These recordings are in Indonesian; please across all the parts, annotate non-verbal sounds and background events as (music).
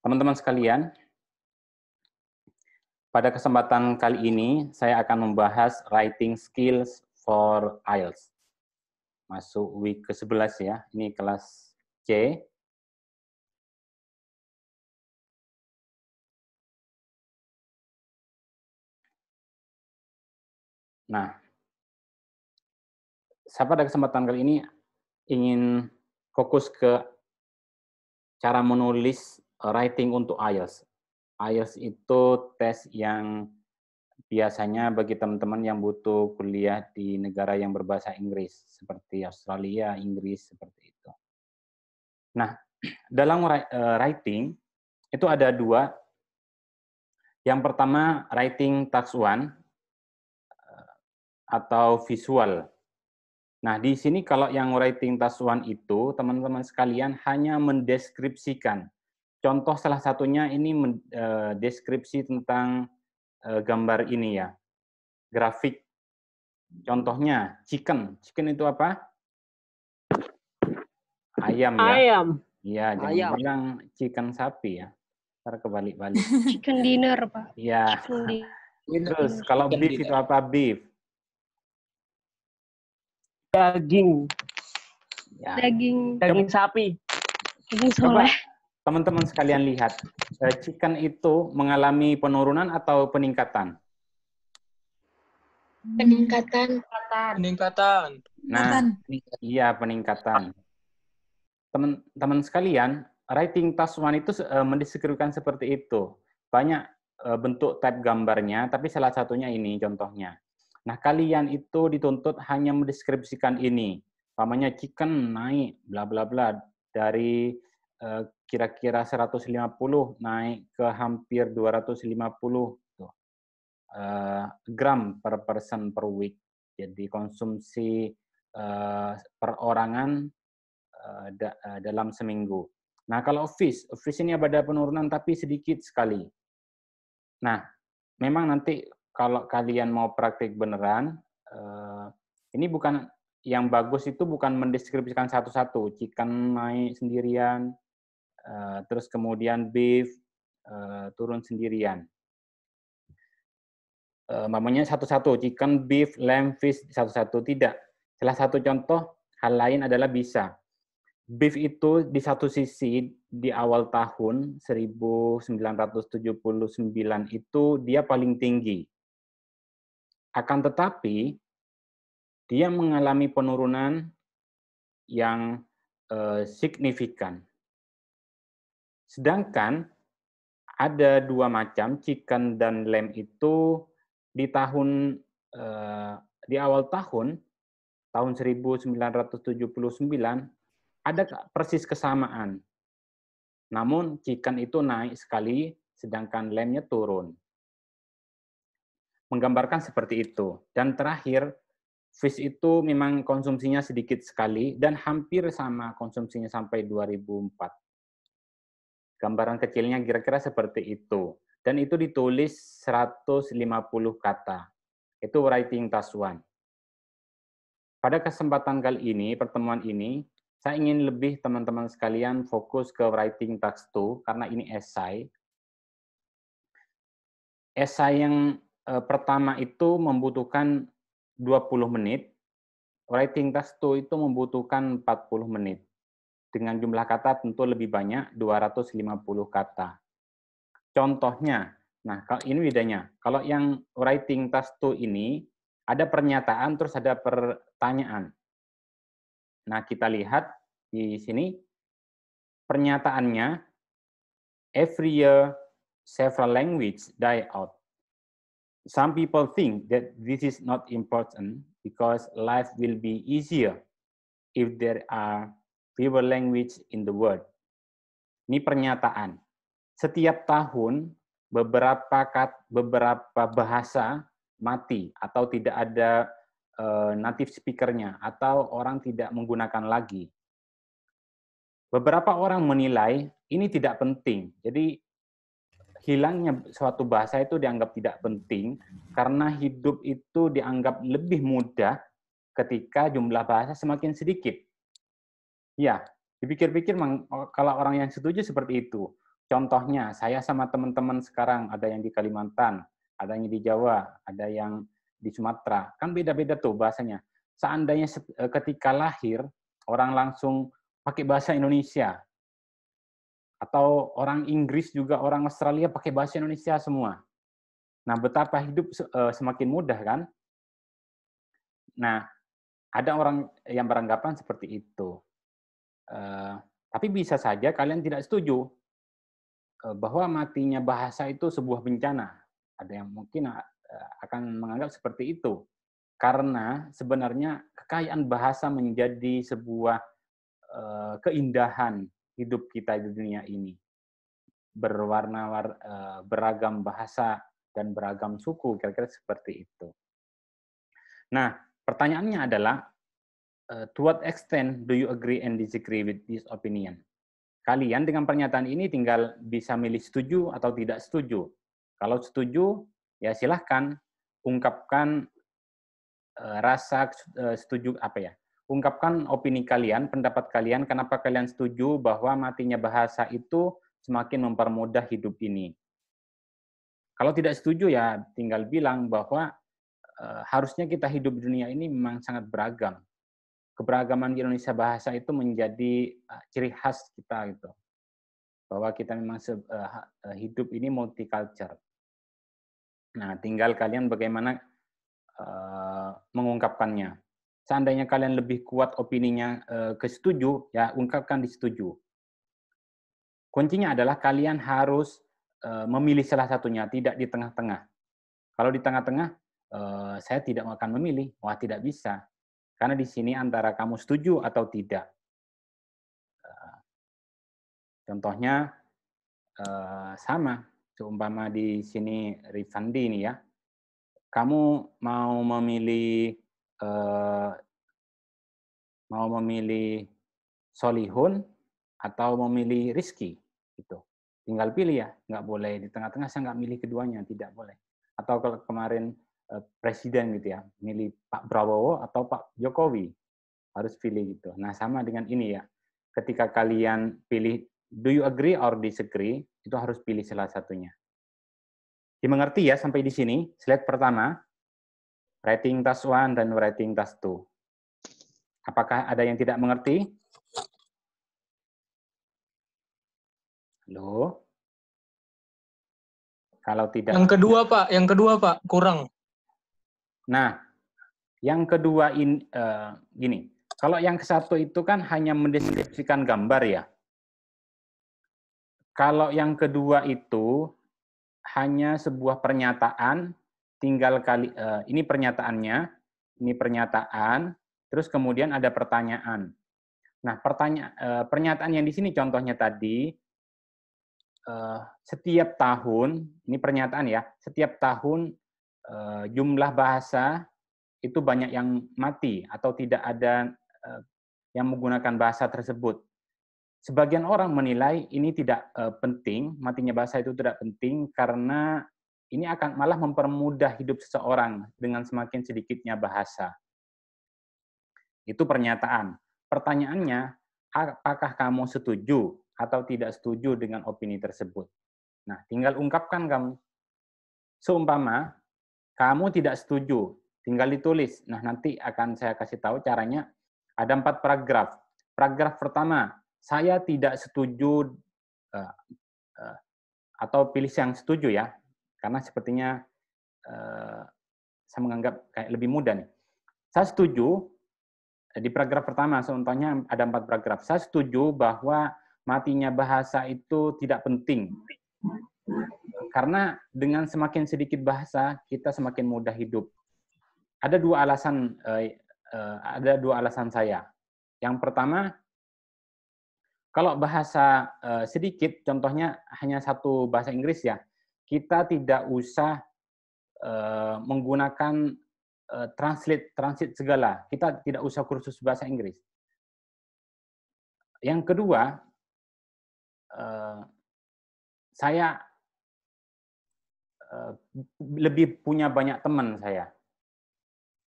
Teman-teman sekalian, pada kesempatan kali ini saya akan membahas writing skills for IELTS. Masuk week ke-11 ya, ini kelas C. Nah, saya pada kesempatan kali ini ingin fokus ke cara menulis Eh, writing untuk IELTS. IELTS itu tes yang biasanya bagi teman-teman yang butuh kuliah di negara yang berbahasa Inggris seperti Australia, Inggris seperti itu. Nah, (clears throat) dalam eh, writing itu ada dua. Yang pertama writing task one eh, atau visual. Nah, di sini kalau yang writing task one itu teman-teman sekalian hanya mendeskripsikan Contoh salah satunya ini eh, deskripsi tentang eh, gambar ini ya, grafik. Contohnya chicken. Chicken itu apa? Ayam ya. Ayam. Iya, jangan ayam. bilang chicken sapi ya. Ntar kebalik-balik. (laughs) Chicken dinner, Pak. Iya. Terus kalau beef dinner. itu apa beef? Daging. Ya. Daging. Daging sapi. Daging soleh teman-teman sekalian lihat, eh, chicken itu mengalami penurunan atau peningkatan? Peningkatan. Peningkatan. Nah, iya peningkatan. Teman-teman sekalian, writing task one itu eh, mendeskripsikan seperti itu. Banyak eh, bentuk type gambarnya, tapi salah satunya ini contohnya. Nah, kalian itu dituntut hanya mendeskripsikan ini. Pamannya chicken naik, bla bla bla dari kira-kira 150 naik ke hampir 250 tuh, uh, gram per person per week. Jadi konsumsi uh, perorangan uh, dalam seminggu. Nah kalau office office ini ada penurunan tapi sedikit sekali. Nah memang nanti kalau kalian mau praktik beneran, uh, ini bukan yang bagus itu bukan mendeskripsikan satu-satu, chicken naik sendirian, Eh, terus kemudian beef uh, turun sendirian. Uh, mamanya satu-satu, chicken, beef, lamb, fish, satu-satu, tidak. Salah satu contoh, hal lain adalah bisa. Beef itu di satu sisi di awal tahun 1979 itu dia paling tinggi. Akan tetapi, dia mengalami penurunan yang eh, signifikan. Sedangkan ada dua macam chicken dan lamb itu di tahun eh, di awal tahun tahun 1979 ada persis kesamaan. Namun chicken itu naik sekali sedangkan lemnya turun. Menggambarkan seperti itu. Dan terakhir, fish itu memang konsumsinya sedikit sekali dan hampir sama konsumsinya sampai 2004 Gambaran kecilnya kira-kira seperti itu. Dan itu ditulis 150 kata. Itu writing task one. Pada kesempatan kali ini, pertemuan ini, saya ingin lebih teman-teman sekalian fokus ke writing task 2 karena ini esai. Esai yang eh, pertama itu membutuhkan 20 menit, writing task 2 itu membutuhkan 40 menit dengan jumlah kata tentu lebih banyak 250 kata. Contohnya, nah kalau ini bedanya. Kalau yang writing task 2 ini ada pernyataan terus ada pertanyaan. Nah, kita lihat di sini pernyataannya every year several language die out. Some people think that this is not important because life will be easier if there are Bibel Language in the World. Ini pernyataan. Setiap tahun beberapa kat, beberapa bahasa mati atau tidak ada uh, native speakernya atau orang tidak menggunakan lagi. Beberapa orang menilai ini tidak penting. Jadi hilangnya suatu bahasa itu dianggap tidak penting karena hidup itu dianggap lebih mudah ketika jumlah bahasa semakin sedikit. Ya, dipikir-pikir oh, kalau orang yang setuju seperti itu. Contohnya, saya sama teman-teman sekarang ada yang di Kalimantan, ada yang di Jawa, ada yang di Sumatera. Kan beda-beda tuh bahasanya. Seandainya eh, ketika lahir, orang langsung pakai bahasa Indonesia. Atau orang Inggris juga, orang Australia pakai bahasa Indonesia semua. Nah, betapa hidup eh, semakin mudah kan? Nah, ada orang yang beranggapan seperti itu. Eh, tapi bisa saja kalian tidak setuju eh, bahwa matinya bahasa itu sebuah bencana. Ada yang mungkin eh, akan menganggap seperti itu. Karena sebenarnya kekayaan bahasa menjadi sebuah keindahan hidup kita di dunia ini. Berwarna beragam bahasa dan beragam suku, kira-kira seperti itu. Nah, pertanyaannya adalah uh, to what extent do you agree and disagree with this opinion? Kalian dengan pernyataan ini tinggal bisa milih setuju atau tidak setuju. Kalau setuju, ya silahkan ungkapkan uh, rasa uh, setuju apa ya? Ungkapkan opini kalian, pendapat kalian, kenapa kalian setuju bahwa matinya bahasa itu semakin mempermudah hidup ini. Kalau tidak setuju ya tinggal bilang bahwa e, harusnya kita hidup di dunia ini memang sangat beragam keberagaman di Indonesia bahasa itu menjadi e, ciri khas kita gitu bahwa kita memang e, e, hidup ini multicultural. Nah, tinggal kalian bagaimana mengungkapkannya. Seandainya kalian lebih kuat opininya uh, ke setuju, ya ungkapkan di setuju. Kuncinya adalah kalian harus memilih salah satunya, tidak di tengah-tengah. Kalau di tengah-tengah, saya tidak akan memilih, wah tidak bisa. Karena di sini antara kamu setuju atau tidak. Eh, contohnya eh, sama, seumpama di sini Rifandi ini ya. Kamu mau memilih eh, mau memilih Solihun atau memilih Rizki gitu. Tinggal pilih ya, nggak boleh di tengah-tengah saya nggak milih keduanya, tidak boleh. Atau kalau kemarin Eh, presiden gitu ya, milih Pak Prabowo atau Pak Jokowi. Harus pilih gitu. Nah, sama dengan ini ya. Ketika kalian pilih do you agree or disagree, itu harus pilih salah satunya. Dimengerti ya sampai di sini, slide pertama, rating task one dan rating task two. Apakah ada yang tidak mengerti? Halo? Kalau tidak. Yang kedua, Pak. Yang kedua, Pak. Kurang. Nah, yang kedua ini. uh, eh, gini, kalau yang satu itu kan hanya mendeskripsikan gambar ya. Kalau yang kedua itu hanya sebuah pernyataan, tinggal kali uh, ini pernyataannya, ini pernyataan, terus kemudian ada pertanyaan. Nah, pertanya, uh, pernyataan yang di sini contohnya tadi setiap tahun, ini pernyataan ya, setiap tahun Eh, jumlah bahasa itu banyak yang mati atau tidak ada eh, yang menggunakan bahasa tersebut. Sebagian orang menilai ini tidak eh, penting, matinya bahasa itu tidak penting karena ini akan malah mempermudah hidup seseorang dengan semakin sedikitnya bahasa. Itu pernyataan. Pertanyaannya, apakah kamu setuju atau tidak setuju dengan opini tersebut? Nah, tinggal ungkapkan kamu. Seumpama kamu tidak setuju, tinggal ditulis. Nah, nanti akan saya kasih tahu caranya. Ada empat paragraf. Paragraf pertama, saya tidak setuju eh, eh, atau pilih yang setuju ya, karena sepertinya eh, saya menganggap kayak lebih mudah nih. Saya setuju di paragraf pertama, contohnya ada empat paragraf. Saya setuju bahwa matinya bahasa itu tidak penting karena dengan semakin sedikit bahasa kita semakin mudah hidup. Ada dua alasan eh, eh, ada dua alasan saya. Yang pertama kalau bahasa eh, sedikit contohnya hanya satu bahasa Inggris ya, kita tidak usah eh, menggunakan eh, translate transit segala. Kita tidak usah kursus bahasa Inggris. Yang kedua, eh, saya Eh, lebih punya banyak teman saya.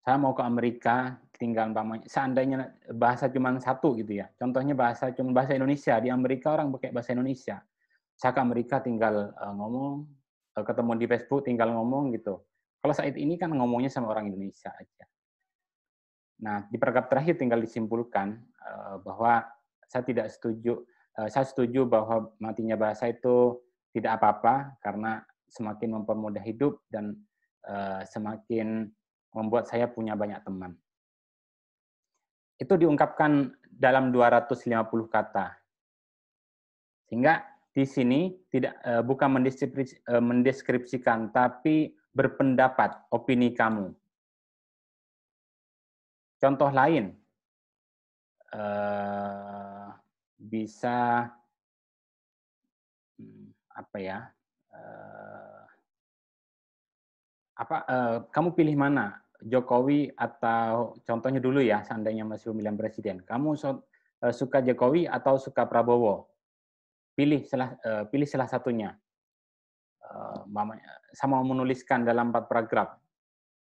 Saya mau ke Amerika, tinggal umpamanya seandainya bahasa cuma satu gitu ya. Contohnya bahasa cuma bahasa Indonesia di Amerika orang pakai bahasa Indonesia. Saya ke Amerika tinggal eh, ngomong, uh, ketemu di Facebook tinggal ngomong gitu. Kalau saat ini kan ngomongnya sama orang Indonesia aja. Nah, di paragraf terakhir tinggal disimpulkan bahwa saya tidak setuju, saya setuju bahwa matinya bahasa itu tidak apa-apa karena semakin mempermudah hidup dan eh, semakin membuat saya punya banyak teman. Itu diungkapkan dalam 250 kata. Sehingga di sini tidak eh, bukan eh, mendeskripsikan tapi berpendapat opini kamu. Contoh lain bisa hmm, apa ya? apa uh, kamu pilih mana Jokowi atau contohnya dulu ya seandainya masih pemilihan presiden kamu so, uh, suka Jokowi atau suka Prabowo pilih salah uh, eh, pilih salah satunya uh, sama menuliskan dalam empat paragraf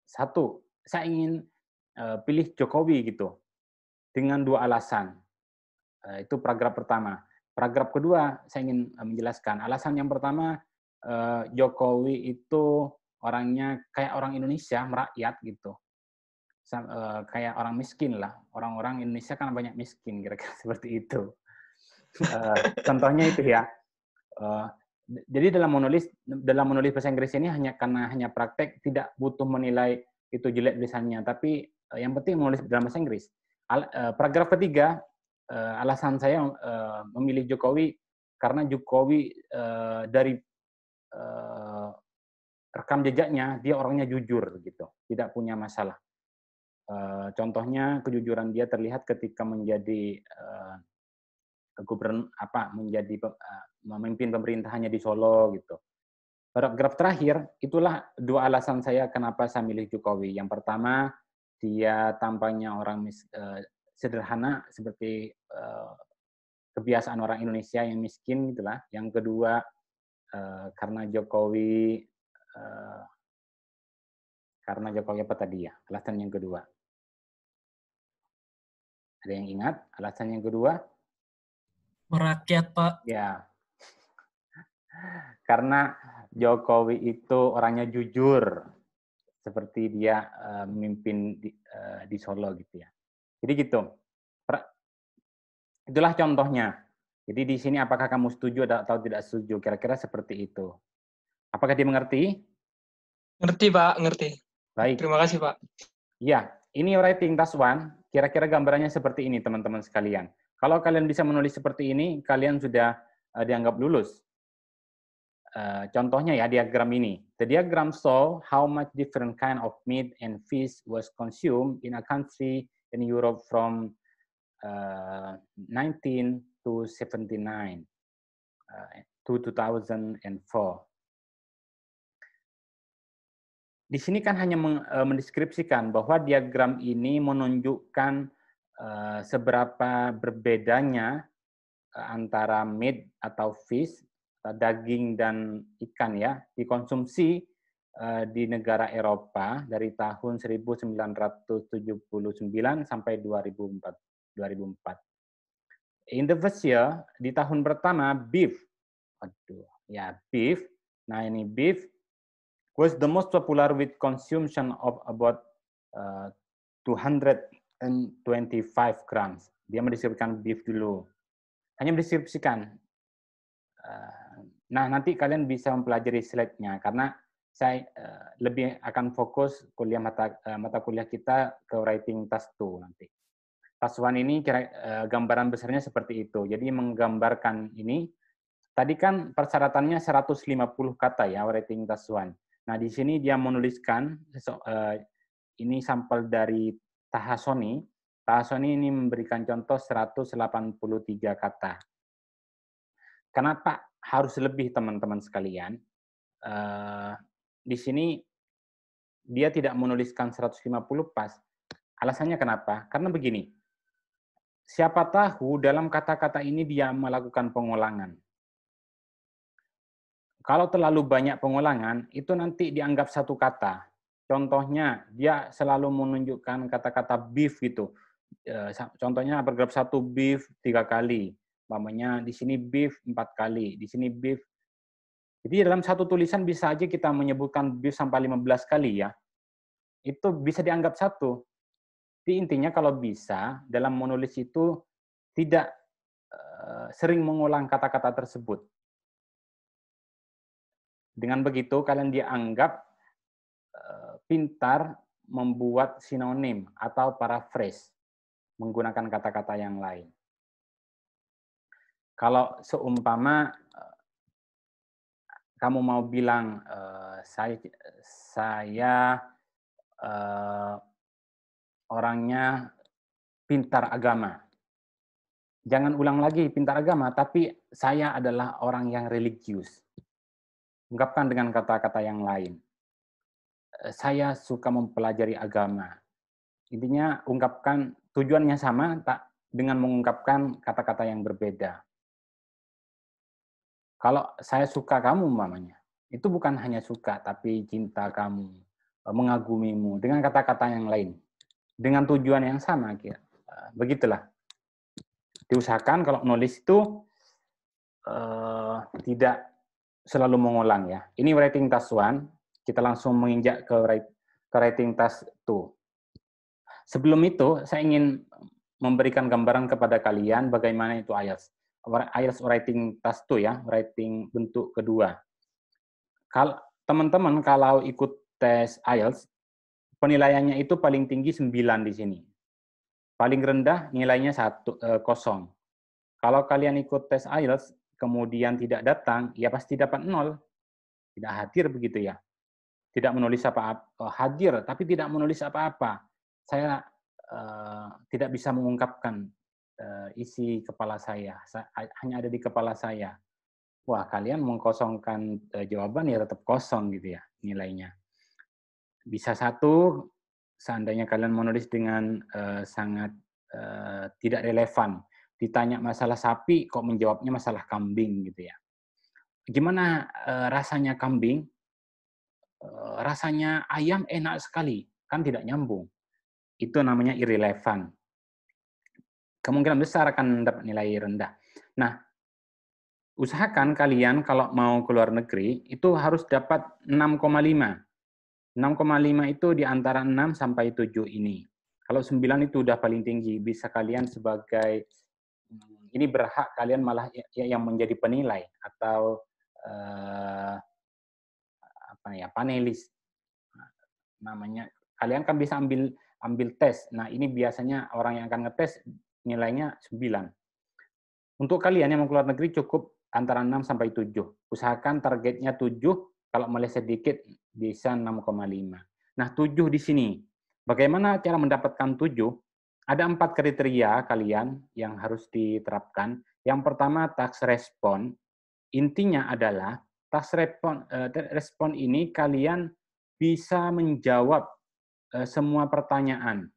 satu saya ingin uh, pilih Jokowi gitu dengan dua alasan uh, itu paragraf pertama paragraf kedua saya ingin uh, menjelaskan alasan yang pertama uh, Jokowi itu orangnya kayak orang Indonesia merakyat gitu eh, kayak orang miskin lah orang-orang Indonesia kan banyak miskin kira-kira (laughs) seperti itu eh, contohnya itu ya eh, jadi dalam menulis dalam menulis bahasa Inggris ini hanya karena hanya praktek tidak butuh menilai itu jelek tulisannya tapi yang penting menulis dalam bahasa Inggris paragraf ketiga alasan saya memilih Jokowi karena Jokowi dari rekam jejaknya dia orangnya jujur gitu, tidak punya masalah. Eh, contohnya kejujuran dia terlihat ketika menjadi eh, gubern apa menjadi eh, memimpin pemerintahannya di Solo gitu. Paragraf terakhir itulah dua alasan saya kenapa saya milih Jokowi. Yang pertama dia tampaknya orang mis, uh, sederhana seperti uh, kebiasaan orang Indonesia yang miskin gitulah. Yang kedua uh, karena Jokowi karena Jokowi apa tadi ya? Alasan yang kedua. Ada yang ingat alasan yang kedua? Merakyat, Pak. Ya. (laughs) karena Jokowi itu orangnya jujur. Seperti dia uh, memimpin di, uh, di Solo gitu ya. Jadi gitu. Itulah contohnya. Jadi di sini apakah kamu setuju atau tidak setuju? Kira-kira seperti itu. Apakah dia mengerti? Ngerti, Pak. Ngerti. Baik. Terima kasih, Pak. Ya, ini writing task one. Kira-kira gambarannya seperti ini, teman-teman sekalian. Kalau kalian bisa menulis seperti ini, kalian sudah uh, dianggap lulus. Uh, contohnya ya diagram ini. The diagram show how much different kind of meat and fish was consumed in a country in Europe from uh, eh, 19 to 79 uh, to 2004 di sini kan hanya e, mendeskripsikan bahwa diagram ini menunjukkan e, seberapa berbedanya e, antara meat atau fish, daging dan ikan ya, dikonsumsi di negara Eropa dari tahun 1979 sampai 2004. 2004. In the first year, di tahun pertama beef, aduh, ya beef. Nah ini beef was the most popular with consumption of about uh, 225 grams. Dia mendeskripsikan beef dulu. Hanya mendeskripsikan. Uh, nah, nanti kalian bisa mempelajari slide-nya karena saya uh, lebih akan fokus kuliah mata uh, mata kuliah kita ke writing task 2 nanti. Task 1 ini kira uh, gambaran besarnya seperti itu. Jadi menggambarkan ini tadi kan persyaratannya 150 kata ya writing task 1. Nah, di sini dia menuliskan so, eh, ini sampel dari Tahasoni. Tahasoni ini memberikan contoh 183 kata. Kenapa harus lebih teman-teman sekalian? Uh, di sini dia tidak menuliskan 150 pas. Alasannya kenapa? Karena begini. Siapa tahu dalam kata-kata ini dia melakukan pengulangan. Kalau terlalu banyak pengulangan, itu nanti dianggap satu kata. Contohnya, dia selalu menunjukkan kata-kata beef gitu. Eh, contohnya paragraf satu beef tiga kali. namanya di sini beef empat kali, di sini beef. Jadi dalam satu tulisan bisa aja kita menyebutkan beef sampai 15 kali ya. Itu bisa dianggap satu. Jadi intinya kalau bisa, dalam menulis itu tidak eh, sering mengulang kata-kata tersebut. Dengan begitu kalian dianggap eh, pintar membuat sinonim atau paraphrase menggunakan kata-kata yang lain. Kalau seumpama eh, kamu mau bilang eh, saya saya orangnya pintar agama. Jangan ulang lagi pintar agama, tapi saya adalah orang yang religius ungkapkan dengan kata-kata yang lain. Eh, saya suka mempelajari agama. Intinya ungkapkan tujuannya sama tak dengan mengungkapkan kata-kata yang berbeda. Kalau saya suka kamu mamanya, itu bukan hanya suka tapi cinta kamu, eh, mengagumimu dengan kata-kata yang lain. Dengan tujuan yang sama kira. Eh, begitulah. Diusahakan kalau nulis itu eh, tidak selalu mengulang ya. Ini writing task 1, kita langsung menginjak ke, write, ke writing task 2. Sebelum itu, saya ingin memberikan gambaran kepada kalian bagaimana itu IELTS. IELTS writing task 2 ya, writing bentuk kedua. Kalau teman-teman kalau ikut tes IELTS, penilaiannya itu paling tinggi 9 di sini. Paling rendah nilainya satu eh, kosong. Kalau kalian ikut tes IELTS, kemudian tidak datang, ya pasti dapat nol. Tidak hadir begitu ya. Tidak menulis apa-apa, eh, hadir tapi tidak menulis apa-apa. Saya uh, tidak bisa mengungkapkan uh, isi kepala saya. Hanya ada di kepala saya. Wah, kalian mengkosongkan uh, jawaban ya tetap kosong gitu ya nilainya. Bisa satu, seandainya kalian menulis dengan sangat tidak relevan ditanya masalah sapi kok menjawabnya masalah kambing gitu ya. Gimana eh, rasanya kambing? Eh, rasanya ayam enak sekali, kan tidak nyambung. Itu namanya irrelevant. Kemungkinan besar akan dapat nilai rendah. Nah, usahakan kalian kalau mau ke luar negeri itu harus dapat 6,5. 6,5 itu di antara 6 sampai 7 ini. Kalau 9 itu udah paling tinggi, bisa kalian sebagai ini berhak kalian malah ya, ya, yang menjadi penilai atau uh, apa ya panelis namanya kalian kan bisa ambil ambil tes. Nah, ini biasanya orang yang akan ngetes nilainya 9. Untuk kalian yang mau keluar negeri cukup antara 6 sampai 7. Usahakan targetnya 7, kalau meleset sedikit bisa 6,5. Nah, 7 di sini. Bagaimana cara mendapatkan tujuh? Ada empat kriteria kalian yang harus diterapkan. Yang pertama tax respon. Intinya adalah tax respon, eh, respon ini kalian bisa menjawab eh, semua pertanyaan.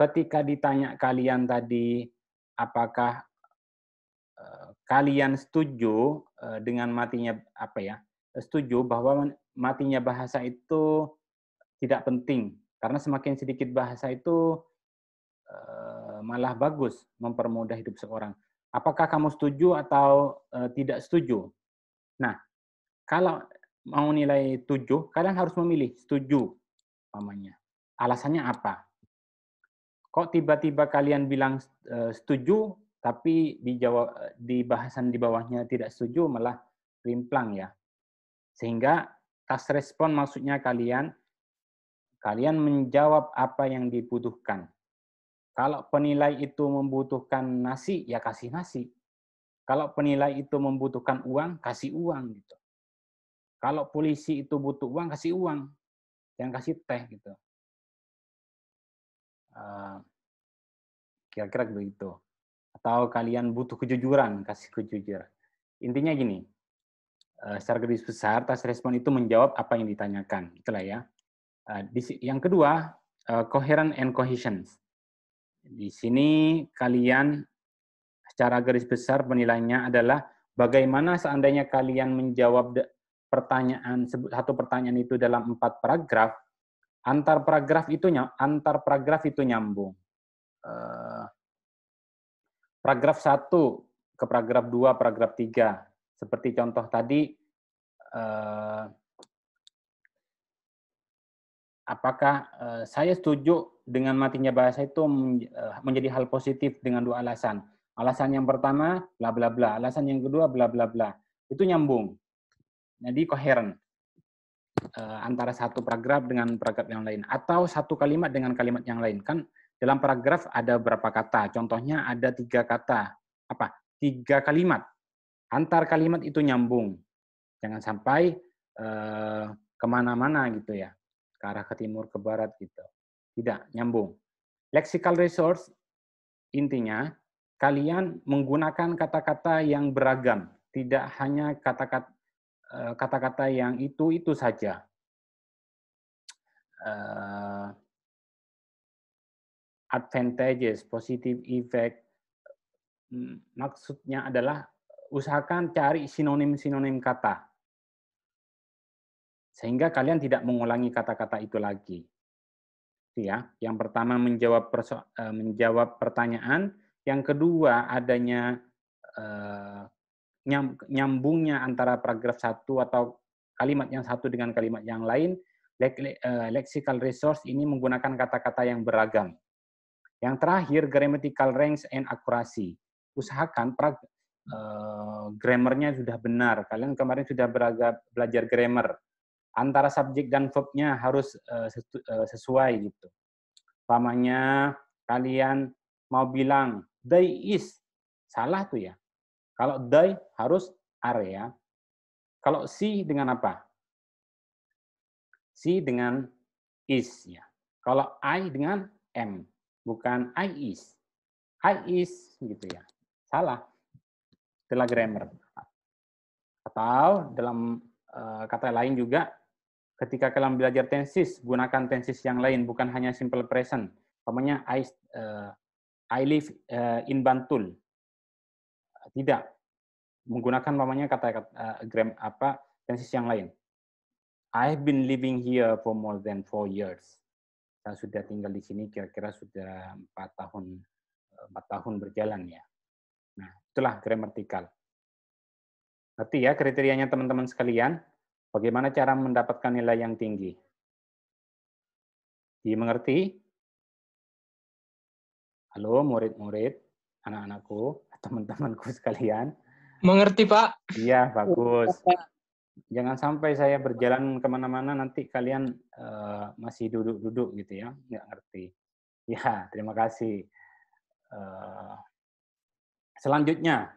Ketika ditanya kalian tadi apakah eh, kalian setuju dengan matinya apa ya? Setuju bahwa matinya bahasa itu tidak penting karena semakin sedikit bahasa itu Eh, malah bagus mempermudah hidup seorang. Apakah kamu setuju atau eh, tidak setuju? Nah, kalau mau nilai 7, kalian harus memilih setuju mamanya. Alasannya apa? Kok tiba-tiba kalian bilang eh, setuju tapi di di bahasan di bawahnya tidak setuju malah rimplang ya. Sehingga tas respon maksudnya kalian kalian menjawab apa yang dibutuhkan kalau penilai itu membutuhkan nasi, ya kasih nasi. Kalau penilai itu membutuhkan uang, kasih uang gitu. Kalau polisi itu butuh uang, kasih uang. Yang kasih teh gitu. Ah, kira-kira begitu. Atau kalian butuh kejujuran, kasih kejujuran. Intinya gini, eh, secara garis besar, tas respon itu menjawab apa yang ditanyakan. Itulah ya. Ah, yang kedua, eh, coherent and cohesion di sini kalian secara garis besar penilainya adalah bagaimana seandainya kalian menjawab pertanyaan satu pertanyaan itu dalam empat paragraf, antar paragraf itu antar paragraf itu nyambung. Eh, paragraf satu ke paragraf dua paragraf tiga Seperti contoh tadi eh, apakah eh, saya setuju dengan matinya bahasa itu eh, menjadi hal positif dengan dua alasan. Alasan yang pertama, bla bla bla. Alasan yang kedua, bla bla bla. Itu nyambung. Jadi koheren eh, antara satu paragraf dengan paragraf yang lain atau satu kalimat dengan kalimat yang lain. Kan dalam paragraf ada berapa kata? Contohnya ada tiga kata. Apa? Tiga kalimat. Antar kalimat itu nyambung. Jangan sampai kemana-mana gitu ya ke arah ke timur, ke barat gitu. Tidak, nyambung. Lexical resource intinya kalian menggunakan kata-kata yang beragam, tidak hanya kata-kata eh, kata-kata yang itu-itu saja. Uh, advantages, positive effect, mm, maksudnya adalah usahakan cari sinonim-sinonim kata. Sehingga kalian tidak mengulangi kata-kata itu lagi. Ya, yang pertama menjawab eh, menjawab pertanyaan, yang kedua adanya eh, nyambungnya antara paragraf satu atau kalimat yang satu dengan kalimat yang lain. Eh, lexical resource ini menggunakan kata-kata yang beragam. Yang terakhir, grammatical ranks and akurasi. Usahakan grammarnya sudah benar. Kalian kemarin sudah belajar grammar antara subjek dan verbnya harus eh, eh, sesuai gitu. Pamannya kalian mau bilang they is salah tuh ya. Kalau they harus are ya. Kalau si dengan apa? Si dengan is ya. Kalau I dengan M, bukan I is. I is gitu ya. Salah. Itulah grammar. Atau dalam eh, kata lain juga Ketika kalian belajar tenses, gunakan tenses yang lain, bukan hanya simple present. Namanya I, uh, I live uh, in Bantul. Tidak. Menggunakan namanya kata-kata uh, eh, gram, apa tenses yang lain. I've been living here for more than four years. Saya sudah tinggal di sini kira-kira sudah empat tahun empat tahun berjalan ya. Nah, itulah gramatikal. Nanti ya kriterianya teman-teman sekalian? Bagaimana cara mendapatkan nilai yang tinggi? Dimengerti? Halo murid-murid, anak-anakku, teman-temanku sekalian. Mengerti Pak? Iya, bagus. Jangan sampai saya berjalan kemana-mana nanti kalian uh, masih duduk-duduk gitu ya, nggak ngerti. Ya, terima kasih. Uh, selanjutnya,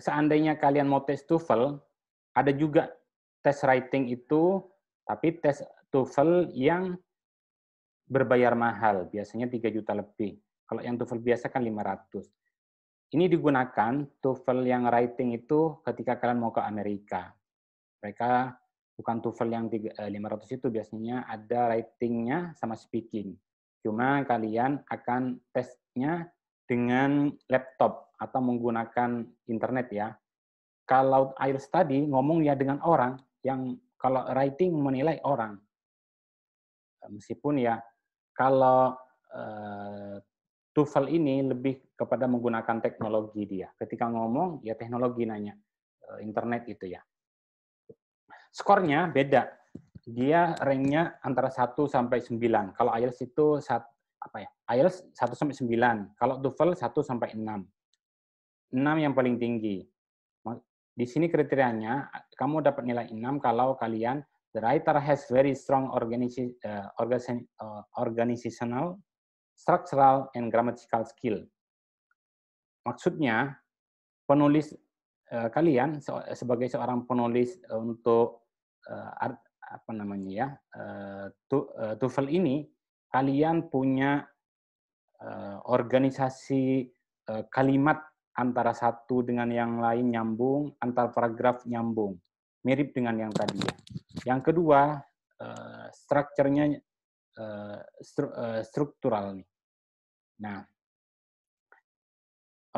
seandainya kalian mau tes TOEFL, ada juga tes writing itu tapi tes TOEFL yang berbayar mahal, biasanya 3 juta lebih. Kalau yang TOEFL biasa kan 500. Ini digunakan TOEFL yang writing itu ketika kalian mau ke Amerika. Mereka bukan TOEFL yang 500 eh, itu biasanya ada writingnya sama speaking. Cuma kalian akan tesnya dengan laptop atau menggunakan internet ya. Kalau IELTS tadi ngomong ya dengan orang, yang kalau writing menilai orang. Meskipun ya kalau uh, eh, Tufel ini lebih kepada menggunakan teknologi dia. Ketika ngomong ya teknologi nanya uh, internet itu ya. Skornya beda. Dia ranknya antara 1 sampai 9. Kalau IELTS itu sat, apa ya? IELTS 1 sampai 9. Kalau TOEFL 1 sampai 6. 6 yang paling tinggi. Di sini kriterianya, kamu dapat nilai 6 kalau kalian the writer has very strong eh, eh, organizational, structural, and grammatical skill. Maksudnya, penulis eh, kalian sebagai seorang penulis untuk uh, art, apa namanya ya, uh, TOEFL ini, kalian punya organisasi kalimat antara satu dengan yang lain nyambung, antar paragraf nyambung, mirip dengan yang tadi. Ya. Yang kedua, eh, strukturnya eh, eh, struktural nih. Nah,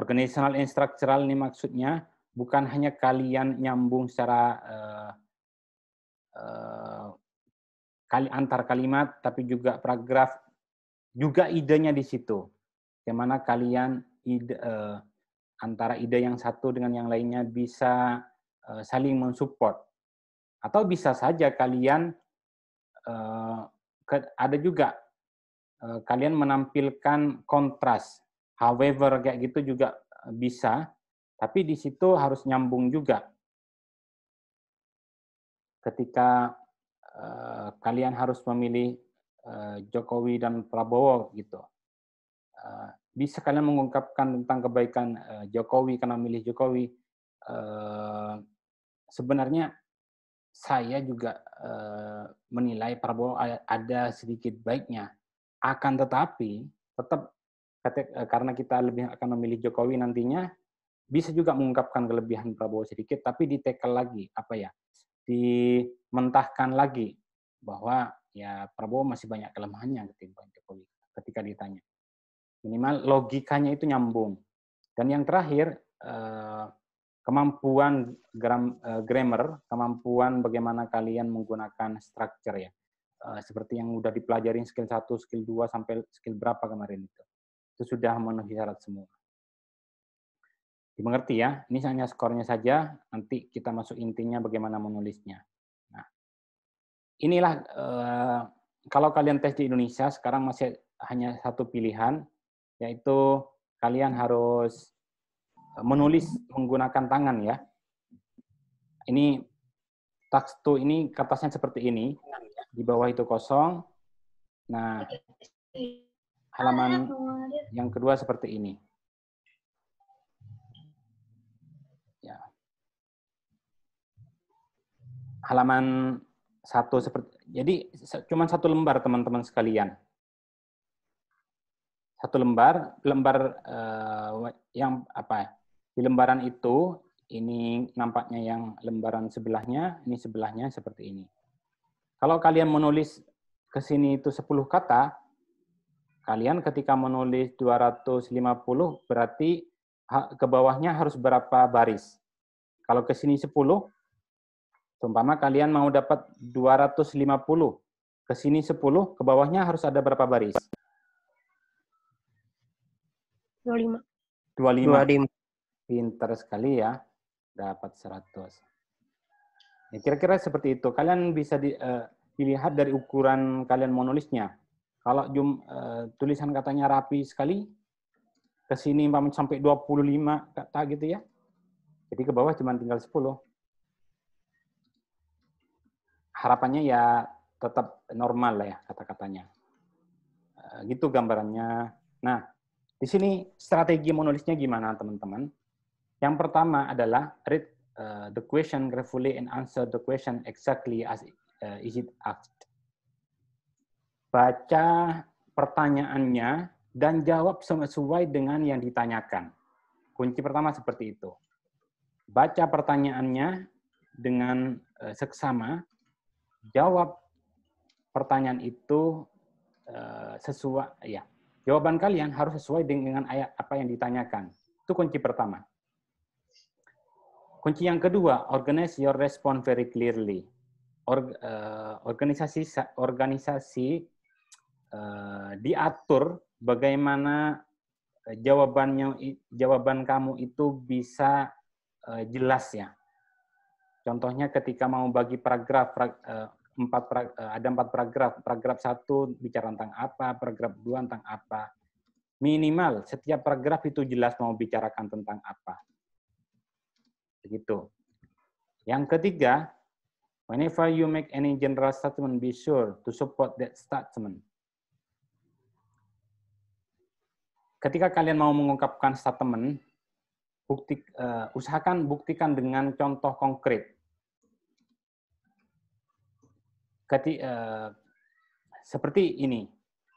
organizational and structural ini maksudnya bukan hanya kalian nyambung secara kali antar kalimat, tapi juga paragraf, juga idenya di situ. Bagaimana kalian ide, uh, antara ide yang satu dengan yang lainnya bisa eh, saling mensupport atau bisa saja kalian eh, ada juga eh, kalian menampilkan kontras however kayak gitu juga bisa tapi di situ harus nyambung juga ketika kalian harus memilih Jokowi dan Prabowo gitu bisa kalian mengungkapkan tentang kebaikan uh, Jokowi karena milih Jokowi. Uh, sebenarnya saya juga uh, menilai Prabowo ada sedikit baiknya. Akan tetapi tetap karena kita lebih akan memilih Jokowi nantinya bisa juga mengungkapkan kelebihan Prabowo sedikit, tapi ditekel lagi apa ya, dimentahkan lagi bahwa ya Prabowo masih banyak kelemahannya ketimbang Jokowi ketika ditanya. Minimal logikanya itu nyambung. Dan yang terakhir, eh, kemampuan gram, eh, grammar, kemampuan bagaimana kalian menggunakan structure ya. Eh, seperti yang udah dipelajarin skill 1, skill 2, sampai skill berapa kemarin itu. Itu sudah memenuhi syarat semua. Dimengerti ya, ini hanya skornya saja, nanti kita masuk intinya bagaimana menulisnya. Nah, inilah kalau kalian tes di Indonesia, sekarang masih hanya satu pilihan, yaitu kalian harus e, menulis menggunakan tangan ya. Ini tax ini kertasnya seperti ini, di bawah itu kosong. Nah, halaman yang kedua seperti ini. Ya. Halaman satu seperti jadi cuma satu lembar teman-teman sekalian satu lembar lembar uh, yang apa ya? di lembaran itu ini nampaknya yang lembaran sebelahnya ini sebelahnya seperti ini kalau kalian menulis ke sini itu 10 kata kalian ketika menulis 250 berarti ke bawahnya harus berapa baris kalau ke sini 10 seumpama kalian mau dapat 250 ke sini 10 ke bawahnya harus ada berapa baris 25. 25. 25. Pintar sekali ya. Dapat 100. kira ya, kira-kira seperti itu. Kalian bisa di, uh, dilihat dari ukuran kalian menulisnya. Kalau jum, uh, tulisan katanya rapi sekali, ke sini sampai 25 kata gitu ya. Jadi ke bawah cuma tinggal 10. Harapannya ya tetap normal lah ya kata-katanya. Eh, gitu gambarannya. Nah, di sini strategi menulisnya gimana teman-teman? Yang pertama adalah read uh, the question carefully and answer the question exactly as uh, is it asked. Baca pertanyaannya dan jawab sesuai dengan yang ditanyakan. Kunci pertama seperti itu. Baca pertanyaannya dengan uh, seksama, jawab pertanyaan itu uh, sesuai ya Jawaban kalian harus sesuai dengan ayat apa yang ditanyakan. Itu kunci pertama. Kunci yang kedua, organize your response very clearly. Or, uh, organisasi organisasi uh, diatur bagaimana eh, jawabannya jawaban kamu itu bisa uh, jelas ya. Contohnya ketika mau bagi paragraf, empat eh, ada empat paragraf. Paragraf satu bicara tentang apa, paragraf dua tentang apa. Minimal setiap paragraf itu jelas mau bicarakan tentang apa. Begitu. Yang ketiga, whenever you make any general statement, be sure to support that statement. Ketika kalian mau mengungkapkan statement, bukti, uh, usahakan buktikan dengan contoh konkret keti, uh, seperti ini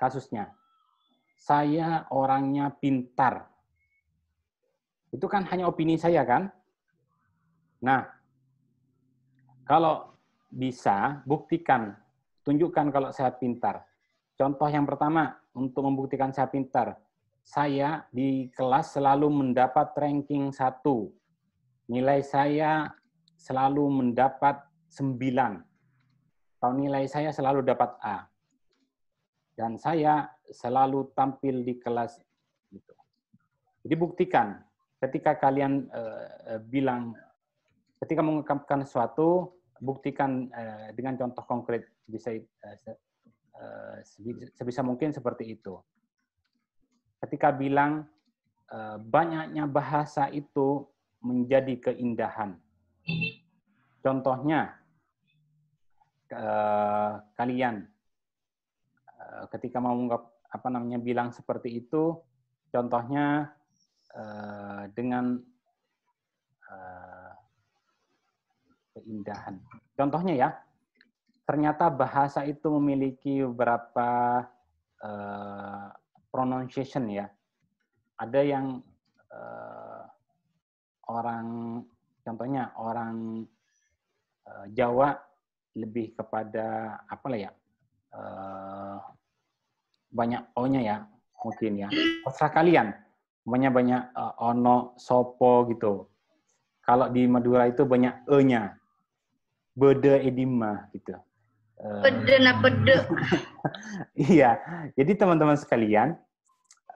kasusnya. Saya orangnya pintar. Itu kan hanya opini saya kan? Nah, kalau bisa buktikan, tunjukkan kalau saya pintar. Contoh yang pertama untuk membuktikan saya pintar, saya di kelas selalu mendapat ranking 1. Nilai saya selalu mendapat 9 atau nilai saya selalu dapat A. Dan saya selalu tampil di kelas itu. Jadi buktikan ketika kalian uh, bilang ketika mengungkapkan sesuatu buktikan uh, dengan contoh konkret bisa uh, sebisa mungkin seperti itu. Ketika bilang banyaknya bahasa itu menjadi keindahan. Contohnya kalian eh, ketika mau mengungkap apa namanya bilang seperti itu contohnya eh, dengan eh, keindahan contohnya ya ternyata bahasa itu memiliki beberapa pronunciation ya ada yang orang contohnya orang Jawa lebih kepada apa lah ya uh, banyak o ya mungkin ya terserah kalian banyak banyak uh, ono sopo gitu kalau di Madura itu banyak e-nya bede edima gitu beda eh, bede na bede (laughs) iya jadi teman-teman sekalian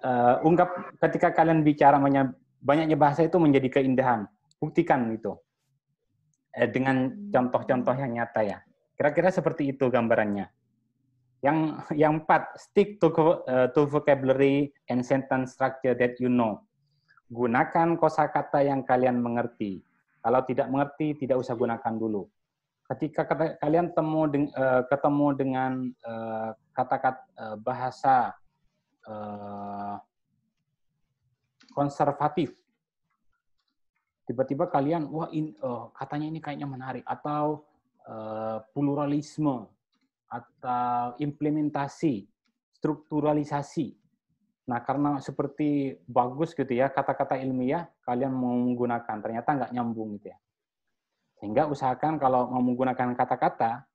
uh, ungkap ketika kalian bicara banyak banyaknya bahasa itu menjadi keindahan buktikan itu dengan contoh-contoh yang nyata ya Kira-kira seperti itu gambarannya. Yang yang empat, stick to, uh, to vocabulary and sentence structure that you know. Gunakan kosakata yang kalian mengerti. Kalau tidak mengerti, tidak usah gunakan dulu. Ketika kata, kalian temu deng, uh, ketemu dengan kata eh, kata-kata uh, bahasa uh, konservatif, tiba-tiba kalian wah in, uh, katanya ini kayaknya menarik atau Eh, pluralisme atau implementasi strukturalisasi. Nah, karena seperti bagus gitu ya, kata-kata ilmiah kalian menggunakan, ternyata nggak nyambung gitu ya. Sehingga usahakan kalau mau menggunakan kata-kata,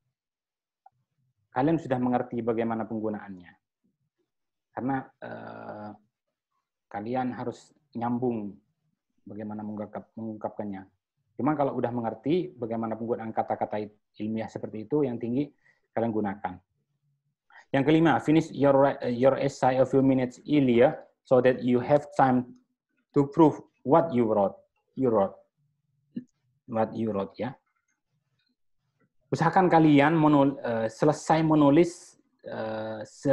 kalian sudah mengerti bagaimana penggunaannya. Karena eh, kalian harus nyambung bagaimana mengungkapkannya. Cuma kalau udah mengerti bagaimana penggunaan kata-kata ilmiah seperti itu yang tinggi, kalian gunakan. Yang kelima, finish your, eh, your essay a few minutes earlier so that you have time to prove what you wrote. You wrote. What you wrote, ya. Usahakan kalian menul, uh, selesai menulis uh, se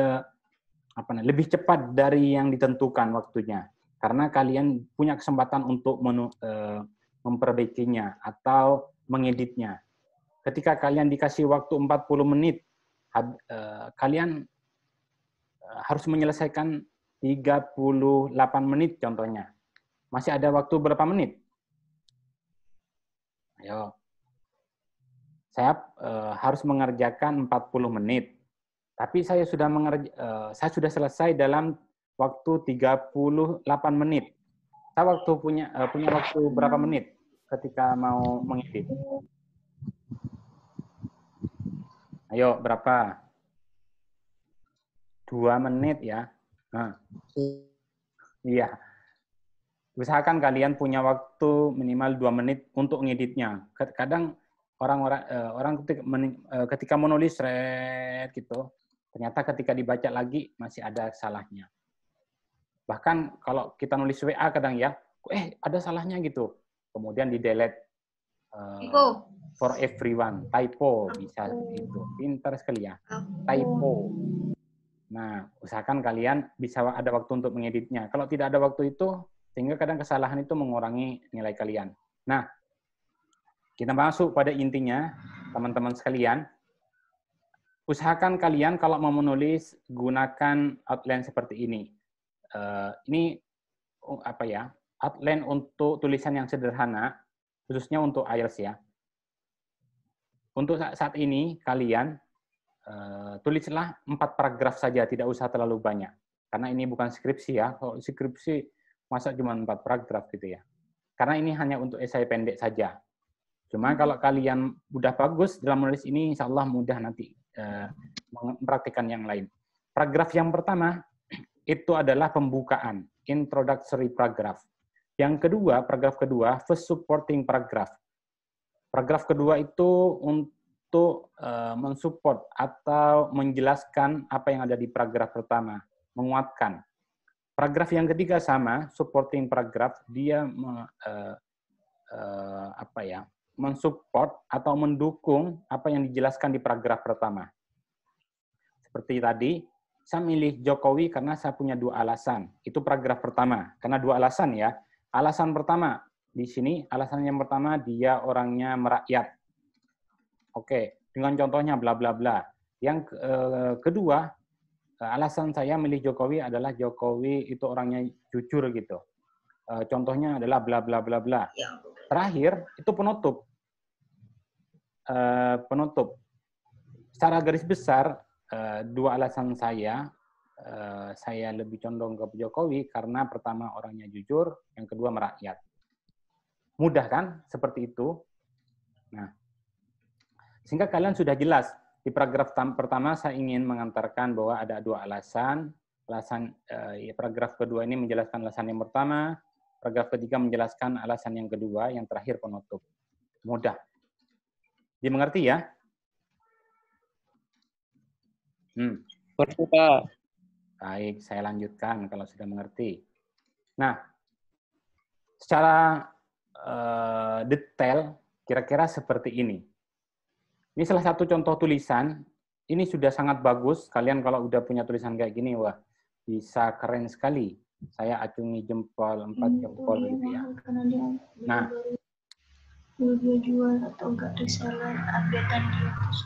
apa lebih cepat dari yang ditentukan waktunya karena kalian punya kesempatan untuk menu, uh, memperbaikinya atau mengeditnya. Ketika kalian dikasih waktu 40 menit, eh, kalian eh, harus menyelesaikan 38 menit contohnya. Masih ada waktu berapa menit? Ayo. Saya eh, harus mengerjakan 40 menit. Tapi saya sudah mengerja, saya sudah selesai dalam waktu 38 menit. Saya waktu punya punya waktu berapa menit? ketika mau mengedit? Ayo, berapa? Dua menit ya. Nah. Iya. Usahakan kalian punya waktu minimal dua menit untuk ngeditnya. Kadang orang-orang eh, orang eh, ketika, menulis red gitu, ternyata ketika dibaca lagi masih ada salahnya. Bahkan kalau kita nulis WA kadang ya, eh ada salahnya gitu kemudian di delete uh, for everyone typo bisa itu pinter sekali ya typo nah usahakan kalian bisa ada waktu untuk mengeditnya kalau tidak ada waktu itu sehingga kadang kesalahan itu mengurangi nilai kalian nah kita masuk pada intinya teman-teman sekalian usahakan kalian kalau mau menulis gunakan outline seperti ini uh, ini oh, apa ya outline untuk tulisan yang sederhana, khususnya untuk IELTS ya. Untuk saat ini, kalian eh, tulislah empat paragraf saja, tidak usah terlalu banyak. Karena ini bukan skripsi ya, kalau skripsi masa cuma empat paragraf gitu ya. Karena ini hanya untuk esai pendek saja. Cuma hmm. kalau kalian udah bagus dalam menulis ini, insya Allah mudah nanti uh, eh, mempraktikkan yang lain. Paragraf yang pertama, (clears throat) itu adalah pembukaan, introductory paragraph. Yang kedua, paragraf kedua, first supporting paragraph. Paragraf kedua itu untuk uh, mensupport atau menjelaskan apa yang ada di paragraf pertama, menguatkan. Paragraf yang ketiga sama, supporting paragraph, dia uh, uh, apa ya, mensupport atau mendukung apa yang dijelaskan di paragraf pertama. Seperti tadi, saya milih Jokowi karena saya punya dua alasan. Itu paragraf pertama, karena dua alasan ya Alasan pertama di sini, alasan yang pertama dia orangnya merakyat. Oke, dengan contohnya bla bla bla. Yang eh, kedua, eh, alasan saya milih Jokowi adalah Jokowi itu orangnya jujur gitu. Eh, contohnya adalah bla bla bla bla. Ya. Terakhir itu penutup. penutup. Secara garis besar dua alasan saya Eh, saya lebih condong ke Jokowi karena pertama orangnya jujur, yang kedua merakyat. Mudah kan seperti itu? Nah, sehingga kalian sudah jelas di paragraf pertama saya ingin mengantarkan bahwa ada dua alasan. Alasan eh, ya, paragraf kedua ini menjelaskan alasan yang pertama, paragraf ketiga menjelaskan alasan yang kedua, yang terakhir penutup. Mudah. Dimengerti ya? Hmm. Berarti Baik, saya lanjutkan kalau sudah mengerti. Nah, secara uh, detail kira-kira seperti ini. Ini salah satu contoh tulisan. Ini sudah sangat bagus. Kalian kalau udah punya tulisan kayak gini, wah bisa keren sekali. Saya acungi jempol, empat jempol gitu ya. Dia, nah, dia, atau enggak reseller updatean dia terus.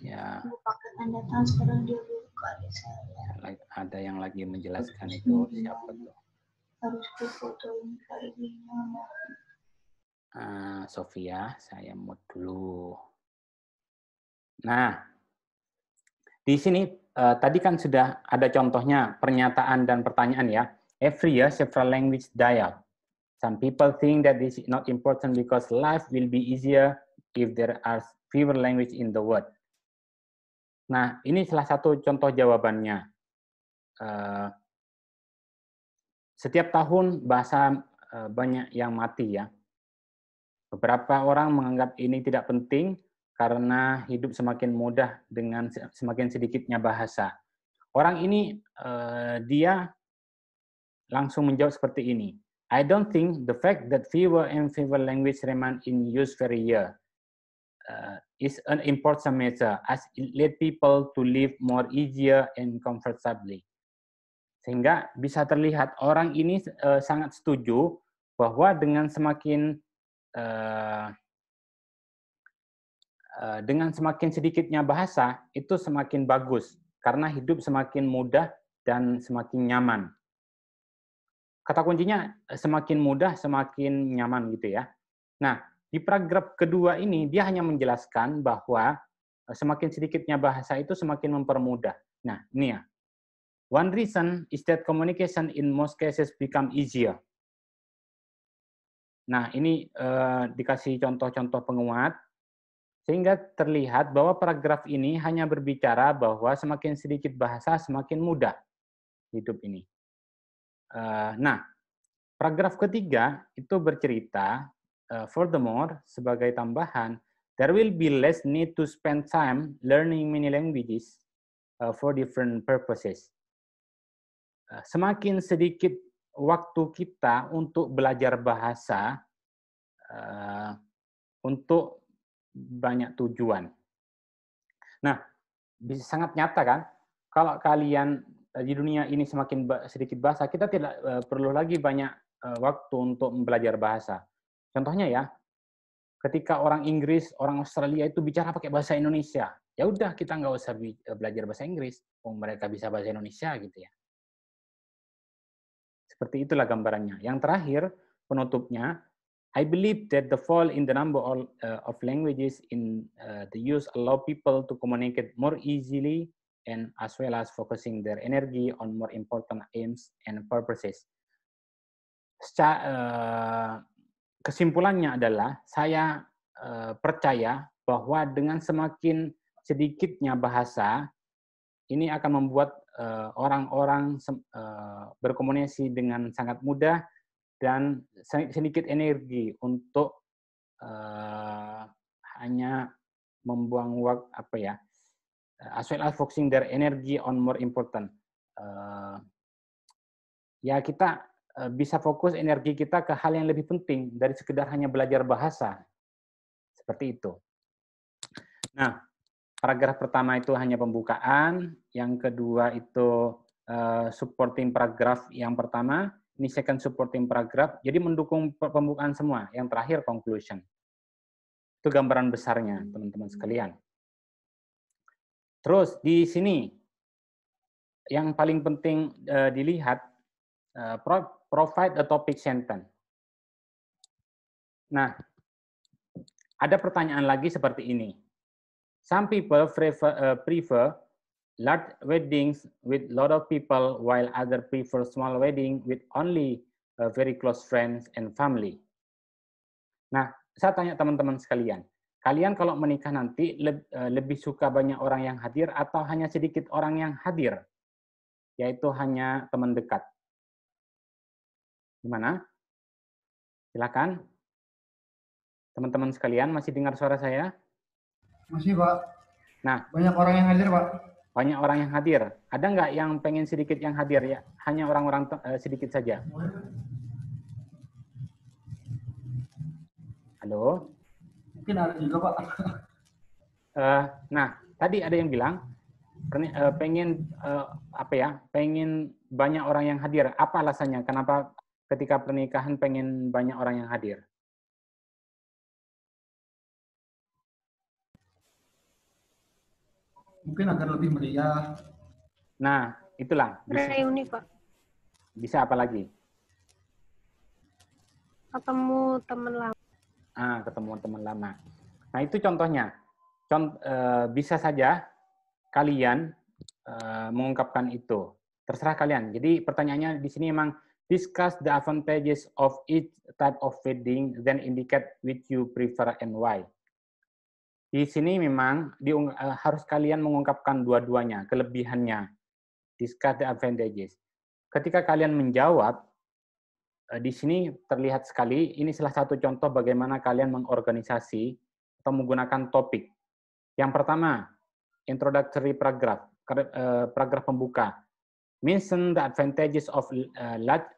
Ya. Pakai anda transferan dia ada yang lagi menjelaskan itu siapa tuh? Harus dipotong Uh, ah, Sofia, saya mau dulu. Nah, di sini uh, tadi kan sudah ada contohnya pernyataan dan pertanyaan ya. Every year several language out, Some people think that this is not important because life will be easier if there are fewer language in the world. Nah, ini salah satu contoh jawabannya. Eh, setiap tahun bahasa eh, banyak yang mati ya. Beberapa orang menganggap ini tidak penting karena hidup semakin mudah dengan semakin sedikitnya bahasa. Orang ini eh, dia langsung menjawab seperti ini. I don't think the fact that fewer and fewer language remain in use very year Eh, is an important measure as it led people to live more easier and comfortably. Sehingga bisa terlihat orang ini uh, sangat setuju bahwa dengan semakin uh, dengan semakin sedikitnya bahasa itu semakin bagus karena hidup semakin mudah dan semakin nyaman. Kata kuncinya semakin mudah, semakin nyaman gitu ya. Nah, di paragraf kedua ini dia hanya menjelaskan bahwa eh, semakin sedikitnya bahasa itu semakin mempermudah. Nah, ini ya. One reason is that communication in most cases become easier. Nah, ini eh, dikasih contoh-contoh penguat sehingga terlihat bahwa paragraf ini hanya berbicara bahwa semakin sedikit bahasa semakin mudah hidup ini. Eh, nah, paragraf ketiga itu bercerita Uh, furthermore, sebagai tambahan, there will be less need to spend time learning many languages uh, for different purposes. Eh, semakin sedikit waktu kita untuk belajar bahasa uh, untuk banyak tujuan. Nah, bisa sangat nyata kan? Kalau kalian di dunia ini semakin sedikit bahasa, kita tidak perlu lagi banyak waktu untuk belajar bahasa. Contohnya ya, ketika orang Inggris, orang Australia itu bicara pakai bahasa Indonesia, ya udah kita nggak usah eh, belajar bahasa Inggris, oh, mereka bisa bahasa Indonesia gitu ya. Seperti itulah gambarannya. Yang terakhir penutupnya, I believe that the fall in the number eh, of languages in eh, the use allow people to communicate more easily and as well as focusing their energy on more important aims and purposes kesimpulannya adalah saya eh, percaya bahwa dengan semakin sedikitnya bahasa ini akan membuat eh, orang-orang eh, berkomunikasi dengan sangat mudah dan sedikit energi untuk hanya membuang waktu apa ya as well as focusing their energy on more important ya kita Eh, bisa fokus energi kita ke hal yang lebih penting dari sekedar hanya belajar bahasa. Seperti itu. Nah, paragraf pertama itu hanya pembukaan, yang kedua itu eh, supporting paragraf yang pertama, ini second supporting paragraph, jadi mendukung pembukaan semua. Yang terakhir conclusion. Itu gambaran besarnya, teman-teman sekalian. Terus di sini yang paling penting eh, dilihat Eh, provide a topic sentence. Nah, ada pertanyaan lagi seperti ini. Some people prefer, uh, prefer large weddings with lot of people while other prefer small wedding with only uh, very close friends and family. Nah, saya tanya teman-teman sekalian, kalian kalau menikah nanti lebih suka banyak orang yang hadir atau hanya sedikit orang yang hadir? Yaitu hanya teman dekat. Gimana? Silakan. Teman-teman sekalian masih dengar suara saya? Masih, Pak. Nah, banyak orang yang hadir, Pak. Banyak orang yang hadir. Ada nggak yang pengen sedikit yang hadir ya? Hanya orang-orang eh, sedikit saja. Halo. Mungkin ada juga, Pak. Uh, (laughs) nah, tadi ada yang bilang eh, pengen uh, apa ya pengen banyak orang yang hadir apa alasannya kenapa ketika pernikahan pengen banyak orang yang hadir? Mungkin agar lebih meriah. Nah, itulah. Bisa. Bisa apa lagi? Ketemu teman lama. Ah, ketemu teman lama. Nah, itu contohnya. Cont eh, bisa saja kalian eh, mengungkapkan itu. Terserah kalian. Jadi pertanyaannya di sini emang Discuss the advantages of each type of feeding, then indicate which you prefer and why. Di sini memang di, uh, eh, harus kalian mengungkapkan dua-duanya, kelebihannya. Discuss the advantages. Ketika kalian menjawab, uh, di sini terlihat sekali, ini salah satu contoh bagaimana kalian mengorganisasi atau menggunakan topik. Yang pertama, introductory paragraph, eh, paragraph pembuka. Mention the advantages of large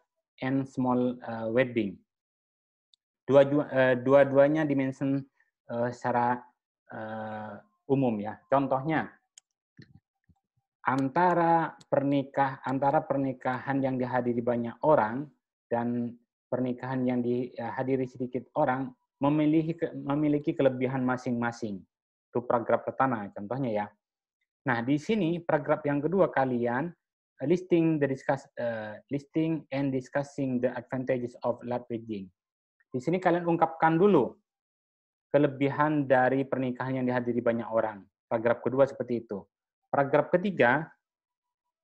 and small uh, Dua, uh, dua-duanya dimension uh, secara uh, umum ya. Contohnya antara pernikah antara pernikahan yang dihadiri banyak orang dan pernikahan yang dihadiri sedikit orang memiliki memiliki kelebihan masing-masing. Itu paragraf pertama contohnya ya. Nah, di sini paragraf yang kedua kalian listing, the discuss, uh, listing and discussing the advantages of lab wedding. Di sini kalian ungkapkan dulu kelebihan dari pernikahan yang dihadiri banyak orang. Paragraf kedua seperti itu. Paragraf ketiga,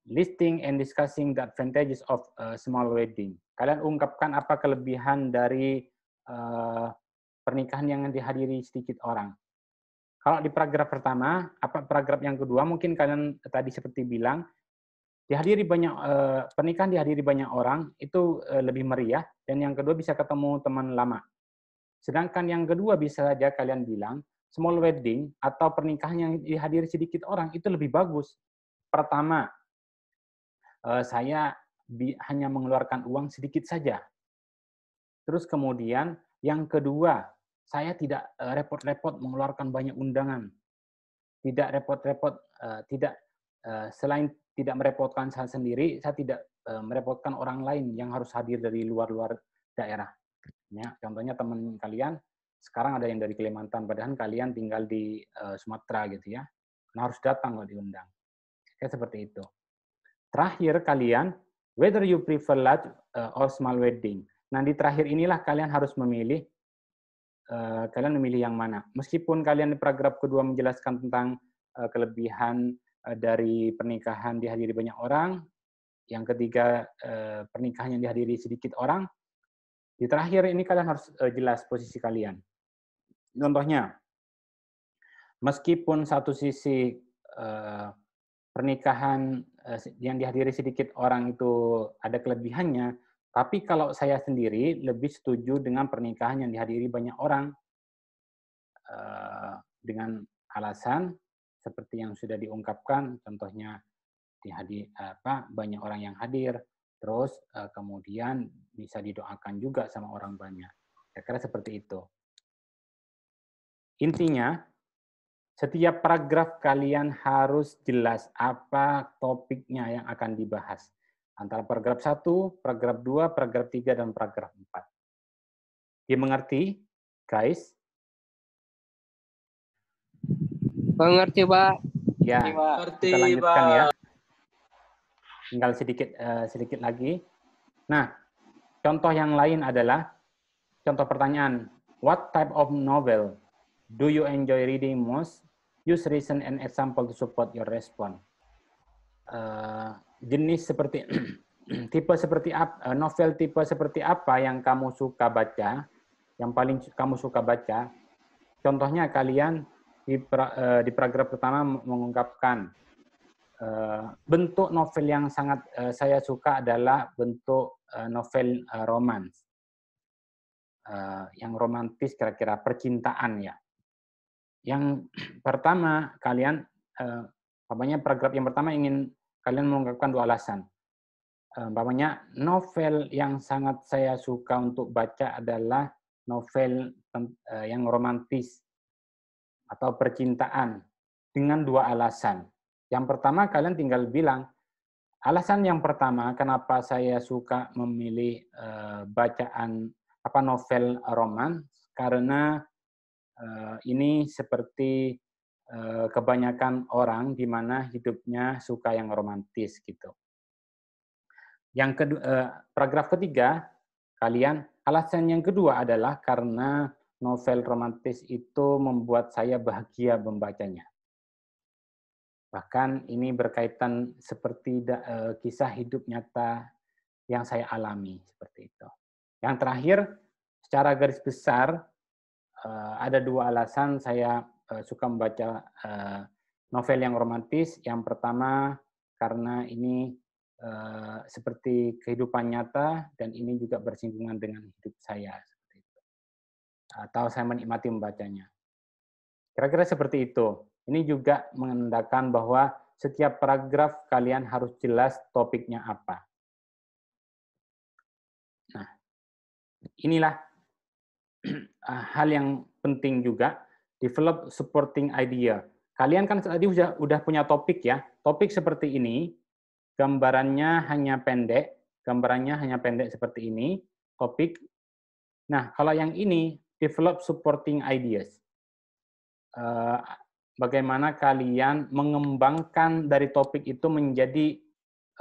listing and discussing the advantages of uh, small wedding. Kalian ungkapkan apa kelebihan dari uh, pernikahan yang dihadiri sedikit orang. Kalau di paragraf pertama, apa paragraf yang kedua mungkin kalian tadi seperti bilang dihadiri banyak eh, pernikahan dihadiri banyak orang itu eh, lebih meriah dan yang kedua bisa ketemu teman lama. Sedangkan yang kedua bisa saja kalian bilang small wedding atau pernikahan yang dihadiri sedikit orang itu lebih bagus. Pertama, eh, saya bi hanya mengeluarkan uang sedikit saja. Terus kemudian yang kedua, saya tidak eh, repot-repot mengeluarkan banyak undangan. Tidak repot-repot, eh, tidak eh, selain tidak merepotkan saya sendiri, saya tidak eh, merepotkan orang lain yang harus hadir dari luar-luar daerah. Ya, contohnya teman kalian sekarang ada yang dari Kalimantan, padahal kalian tinggal di e, Sumatera gitu ya. Nah, harus datang kalau diundang. Kayak seperti itu. Terakhir kalian, whether you prefer large eh, or small wedding. Nah, di terakhir inilah kalian harus memilih kalian memilih yang mana. Meskipun kalian di paragraf kedua menjelaskan tentang kelebihan Eh, dari pernikahan dihadiri banyak orang, yang ketiga eh, pernikahan yang dihadiri sedikit orang, di terakhir ini kalian harus eh, jelas posisi kalian. Contohnya, meskipun satu sisi pernikahan yang dihadiri sedikit orang itu ada kelebihannya, tapi kalau saya sendiri lebih setuju dengan pernikahan yang dihadiri banyak orang dengan alasan seperti yang sudah diungkapkan, contohnya di hadir, apa, banyak orang yang hadir, terus uh, kemudian bisa didoakan juga sama orang banyak. Kira-kira seperti itu. Intinya, setiap paragraf kalian harus jelas apa topiknya yang akan dibahas. Antara paragraf 1, paragraf 2, paragraf 3, dan paragraf 4. mengerti, guys? Mengerti, Pak. Ya, Mengerti, kita lanjutkan Pak. ya. Tinggal sedikit uh, sedikit lagi. Nah, contoh yang lain adalah contoh pertanyaan, what type of novel do you enjoy reading most? Use reason and example to support your response. Uh, jenis seperti (clears throat) tipe seperti apa eh, novel tipe seperti apa yang kamu suka baca yang paling kamu suka baca contohnya kalian di, pra, uh, di paragraf pertama mengungkapkan uh, bentuk novel yang sangat uh, saya suka adalah bentuk uh, novel uh, romans uh, yang romantis kira-kira percintaan ya. Yang (clears throat) pertama kalian uh, Bapaknya paragraf yang pertama ingin kalian mengungkapkan dua alasan. Bapaknya novel yang sangat saya suka untuk baca adalah novel yang romantis atau percintaan dengan dua alasan. Yang pertama kalian tinggal bilang alasan yang pertama kenapa saya suka memilih eh, bacaan apa novel roman karena eh, ini seperti eh, kebanyakan orang di mana hidupnya suka yang romantis gitu. Yang kedua paragraf ketiga kalian alasan yang kedua adalah karena novel romantis itu membuat saya bahagia membacanya. Bahkan ini berkaitan seperti da, e, kisah hidup nyata yang saya alami seperti itu. Yang terakhir, secara garis besar e, ada dua alasan saya e, suka membaca e, novel yang romantis. Yang pertama karena ini e, seperti kehidupan nyata dan ini juga bersinggungan dengan hidup saya atau saya menikmati membacanya. Kira-kira seperti itu. Ini juga menandakan bahwa setiap paragraf kalian harus jelas topiknya apa. Nah, inilah (clears throat) ah, hal yang penting juga develop supporting idea. Kalian kan tadi sudah udah punya topik ya. Topik seperti ini, gambarannya hanya pendek, gambarannya hanya pendek seperti ini, topik. Nah, kalau yang ini develop supporting ideas. Eh, bagaimana kalian mengembangkan dari topik itu menjadi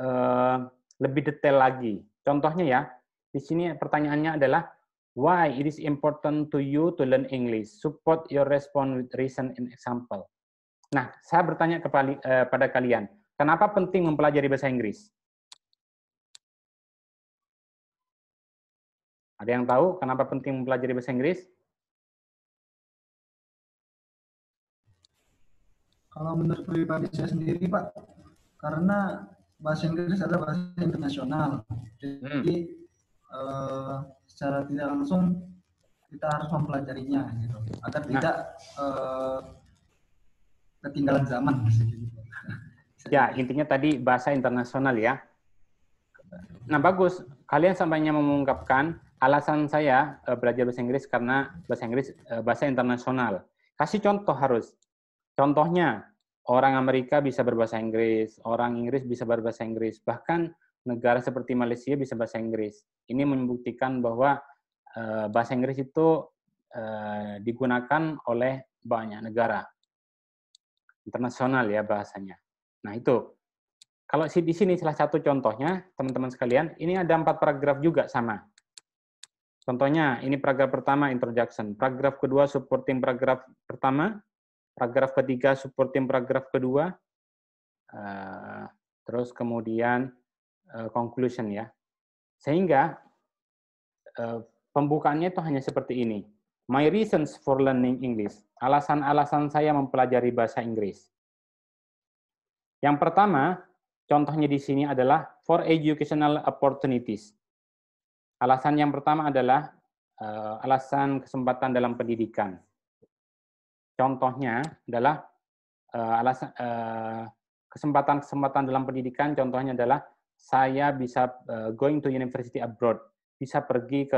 eh, lebih detail lagi. Contohnya ya, di sini pertanyaannya adalah why it is important to you to learn English. Support your response with reason and example. Nah, saya bertanya kepada, eh, kalian, kenapa penting mempelajari bahasa Inggris? Ada yang tahu kenapa penting mempelajari bahasa Inggris? Kalau menurut pribadi saya sendiri, Pak, karena bahasa Inggris adalah bahasa internasional. Jadi hmm. eh, secara tidak langsung kita harus mempelajarinya gitu, agar nah. tidak eh, ketinggalan zaman. Ya, intinya tadi bahasa internasional ya. Nah, bagus. Kalian sampainya mengungkapkan alasan saya eh, belajar bahasa Inggris karena bahasa Inggris eh, bahasa internasional. Kasih contoh harus. Contohnya, orang Amerika bisa berbahasa Inggris, orang Inggris bisa berbahasa Inggris, bahkan negara seperti Malaysia bisa bahasa Inggris. Ini membuktikan bahwa eh, bahasa Inggris itu digunakan oleh banyak negara. Internasional ya bahasanya. Nah, itu. Kalau di sini salah satu contohnya, teman-teman sekalian, ini ada empat paragraf juga sama Contohnya, ini paragraf pertama introduction, paragraf kedua supporting paragraf pertama, paragraf ketiga supporting paragraf kedua, eh, terus kemudian eh, conclusion ya. Sehingga uh, pembukaannya itu hanya seperti ini. My reasons for learning English. Alasan-alasan saya mempelajari bahasa Inggris. Yang pertama, contohnya di sini adalah for educational opportunities Alasan yang pertama adalah eh, alasan kesempatan dalam pendidikan. Contohnya adalah eh, alasan eh, kesempatan-kesempatan dalam pendidikan. Contohnya adalah saya bisa going to university abroad, bisa pergi ke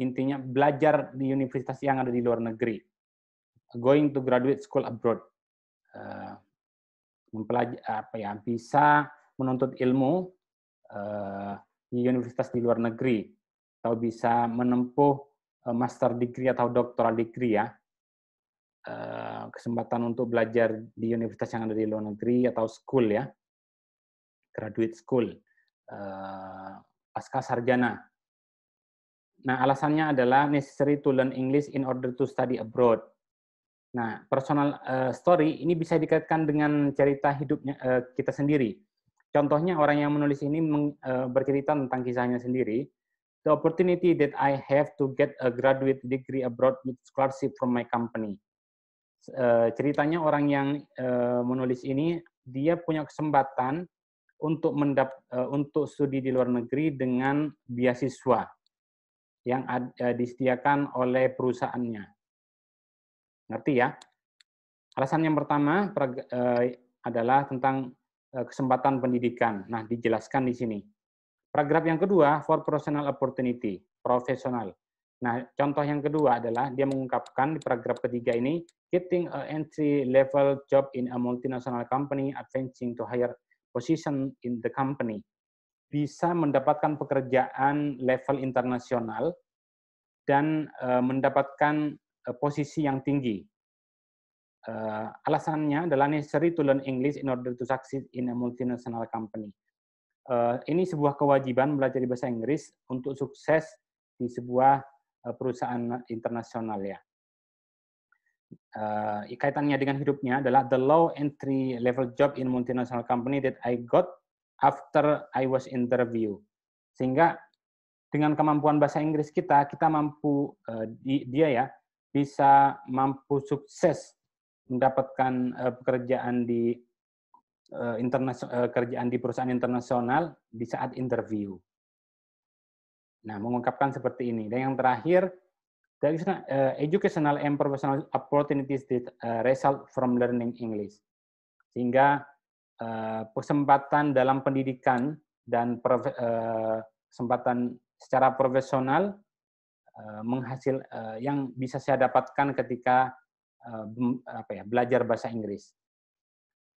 intinya belajar di universitas yang ada di luar negeri, going to graduate school abroad, mempelajari apa ya bisa menuntut ilmu eh, di universitas di luar negeri atau bisa menempuh eh, master degree atau doctoral degree ya eh, kesempatan untuk belajar di universitas yang ada di luar negeri atau school ya graduate school pasca sarjana nah alasannya adalah necessary to learn English in order to study abroad nah personal story ini bisa dikaitkan dengan cerita hidupnya kita sendiri Contohnya orang yang menulis ini meng, eh, bercerita tentang kisahnya sendiri. The opportunity that I have to get a graduate degree abroad with scholarship from my company. Eh, ceritanya orang yang eh, menulis ini dia punya kesempatan untuk mendap untuk studi di luar negeri dengan beasiswa yang disediakan oleh perusahaannya. Ngerti ya? Alasan yang pertama adalah tentang Eh, kesempatan pendidikan. Nah, dijelaskan di sini. Paragraf yang kedua, for professional opportunity, profesional. Nah, contoh yang kedua adalah dia mengungkapkan di paragraf ketiga ini, getting an entry level job in a multinational company, advancing to higher position in the company. Bisa mendapatkan pekerjaan level internasional dan eh, mendapatkan eh, posisi yang tinggi Uh, alasannya adalah necessary to learn English in order to succeed in a multinational company. Uh, ini sebuah kewajiban belajar bahasa Inggris untuk sukses di sebuah uh, perusahaan internasional ya. Uh, kaitannya dengan hidupnya adalah the low entry level job in multinational company that I got after I was interview. Sehingga dengan kemampuan bahasa Inggris kita, kita mampu uh, di, dia ya bisa mampu sukses mendapatkan uh, pekerjaan di uh, eh, internasional uh, eh, kerjaan di perusahaan internasional di saat interview. Nah, mengungkapkan seperti ini. Dan yang terakhir, educational and professional opportunities that result from learning English. Sehingga uh, kesempatan dalam pendidikan dan prof, uh, kesempatan secara profesional uh, menghasil uh, yang bisa saya dapatkan ketika Eh, apa ya, belajar bahasa Inggris.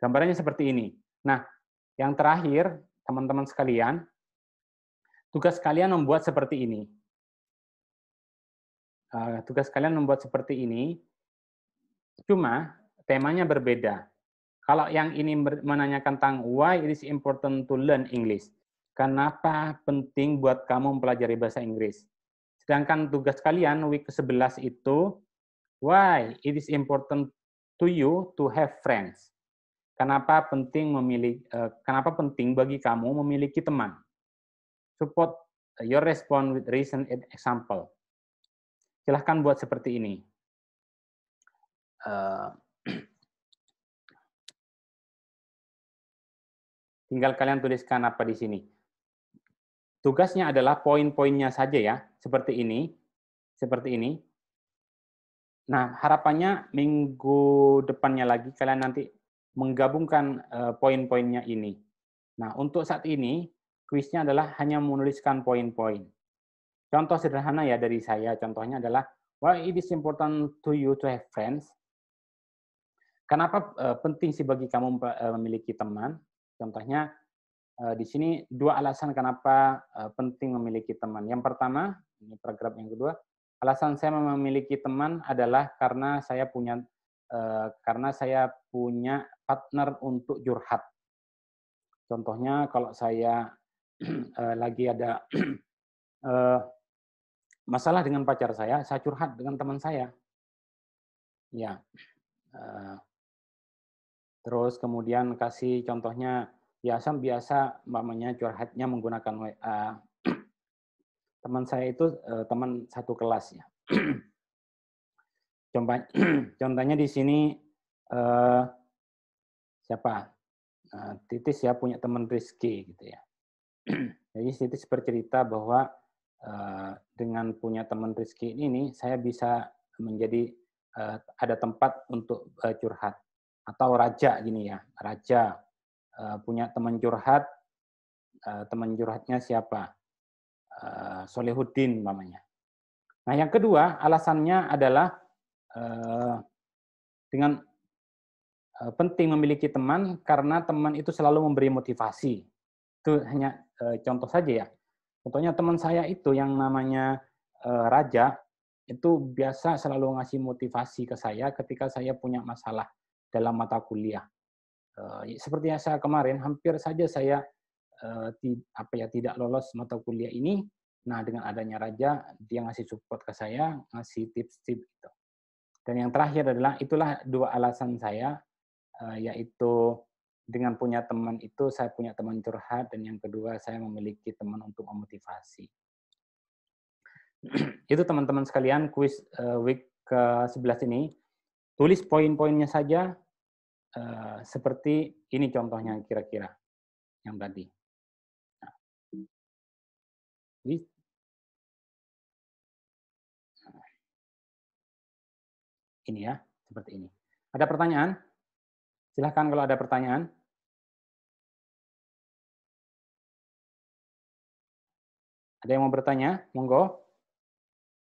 Gambarannya seperti ini. Nah, yang terakhir, teman-teman sekalian, tugas kalian membuat seperti ini. Eh, tugas kalian membuat seperti ini, cuma temanya berbeda. Kalau yang ini menanyakan tentang why it is important to learn English, kenapa penting buat kamu mempelajari bahasa Inggris. Sedangkan tugas kalian week ke-11 itu Why it is important to you to have friends? Kenapa penting memiliki uh, eh, kenapa penting bagi kamu memiliki teman? Support your response with reason and example. Silahkan buat seperti ini. Uh, (clears throat) tinggal kalian tuliskan apa di sini. Tugasnya adalah poin-poinnya saja ya, seperti ini, seperti ini, Nah, harapannya minggu depannya lagi kalian nanti menggabungkan uh, poin-poinnya ini. Nah, untuk saat ini kuisnya adalah hanya menuliskan poin-poin. Contoh sederhana ya dari saya, contohnya adalah why it is important to you to have friends. Kenapa uh, penting sih bagi kamu eh, memiliki teman? Contohnya uh, di sini dua alasan kenapa uh, penting memiliki teman. Yang pertama, ini paragraf yang kedua, Alasan saya memiliki teman adalah karena saya punya eh, karena saya punya partner untuk curhat. Contohnya kalau saya (clears throat) eh, lagi ada (clears throat) eh, masalah dengan pacar saya, saya curhat dengan teman saya. Ya. terus kemudian kasih contohnya ya biasa biasa mamanya curhatnya menggunakan WA teman saya itu uh, teman satu kelas ya. (clears throat) Contohnya (clears throat) contohnya di sini uh, siapa? Uh, Titis ya punya teman Rizky gitu ya. (clears throat) Jadi Titis bercerita bahwa uh, dengan punya teman Rizky ini, saya bisa menjadi uh, ada tempat untuk uh, curhat atau raja gini ya, raja uh, punya teman curhat, uh, teman curhatnya siapa? Eh, Solehuddin mamanya. Nah yang kedua alasannya adalah eh, dengan eh, penting memiliki teman karena teman itu selalu memberi motivasi. Itu hanya contoh saja ya. Contohnya teman saya itu yang namanya Raja itu biasa selalu ngasih motivasi ke saya ketika saya punya masalah dalam mata kuliah. seperti yang saya kemarin hampir saja saya Eh, apa ya tidak lolos mata kuliah ini nah dengan adanya raja dia ngasih support ke saya ngasih tips-tips gitu dan yang terakhir adalah itulah dua alasan saya eh, yaitu dengan punya teman itu saya punya teman curhat dan yang kedua saya memiliki teman untuk memotivasi (clears throat) itu teman-teman sekalian kuis eh, week ke-11 ini tulis poin-poinnya saja seperti ini contohnya kira-kira yang tadi. Ini ya, seperti ini. Ada pertanyaan? Silahkan kalau ada pertanyaan. Ada yang mau bertanya? Monggo.